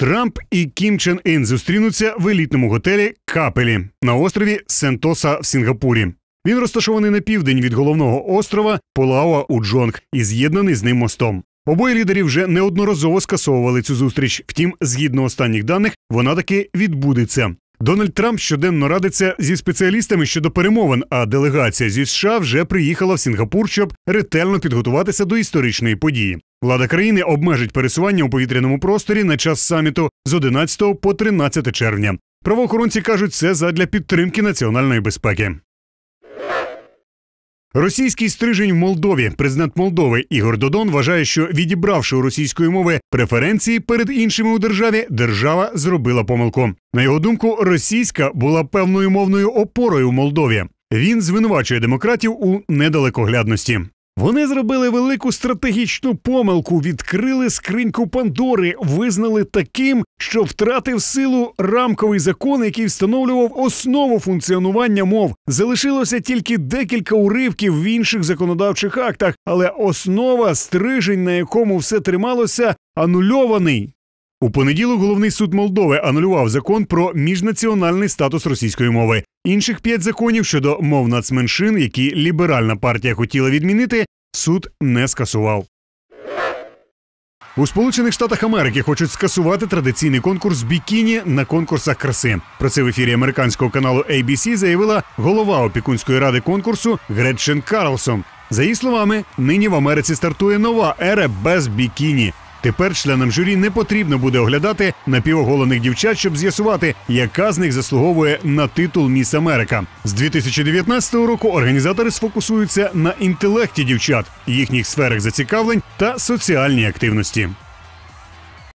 Трамп і Кім Чен Ін зустрінуться в елітному готелі Капелі на острові Сентоса в Сінгапурі. Він розташований на південь від головного острова Полауа у Джонг і з'єднаний з ним мостом. Обоє лідері вже неодноразово скасовували цю зустріч. Втім, згідно останніх даних, вона таки відбудеться. Дональд Трамп щоденно радиться зі спеціалістами щодо перемовин. А делегація зі США вже приїхала в Сінгапур, щоб ретельно підготуватися до історичної події. Влада країни обмежить пересування у повітряному просторі на час саміту з 11 по 13 червня. Правоохоронці кажуть, це задля підтримки національної безпеки. Російський стрижень в Молдові, президент Молдови Ігор Додон вважає, що відібравши у російської мови преференції перед іншими у державі, держава зробила помилку. На його думку, російська була певною мовною опорою в Молдові. Він звинувачує демократів у недалекоглядності. Вони зробили велику стратегічну помилку, відкрили скриньку Пандори, визнали таким, що втратив силу рамковий закон, який встановлював основу функціонування мов. Залишилося тільки декілька уривків в інших законодавчих актах, але основа стрижень, на якому все трималося, анульований. У понеділок головний суд Молдови анулював закон про міжнаціональний статус російської мови. Інших п'ять законів щодо мов нацменшин, які ліберальна партія хотіла відмінити, суд не скасував. У Сполучених Штатах Америки хочуть скасувати традиційний конкурс бікіні на конкурсах краси. Про це в ефірі американського каналу ABC заявила голова опікунської ради конкурсу Гретшен Карлсон. За її словами, нині в Америці стартує нова ера без бікіні. Тепер членам журі не потрібно буде оглядати напівоголених дівчат, щоб з'ясувати, яка з них заслуговує на титул Міс Америка. З 2019 року організатори сфокусуються на інтелекті дівчат, їхніх сферах зацікавлень та соціальній активності.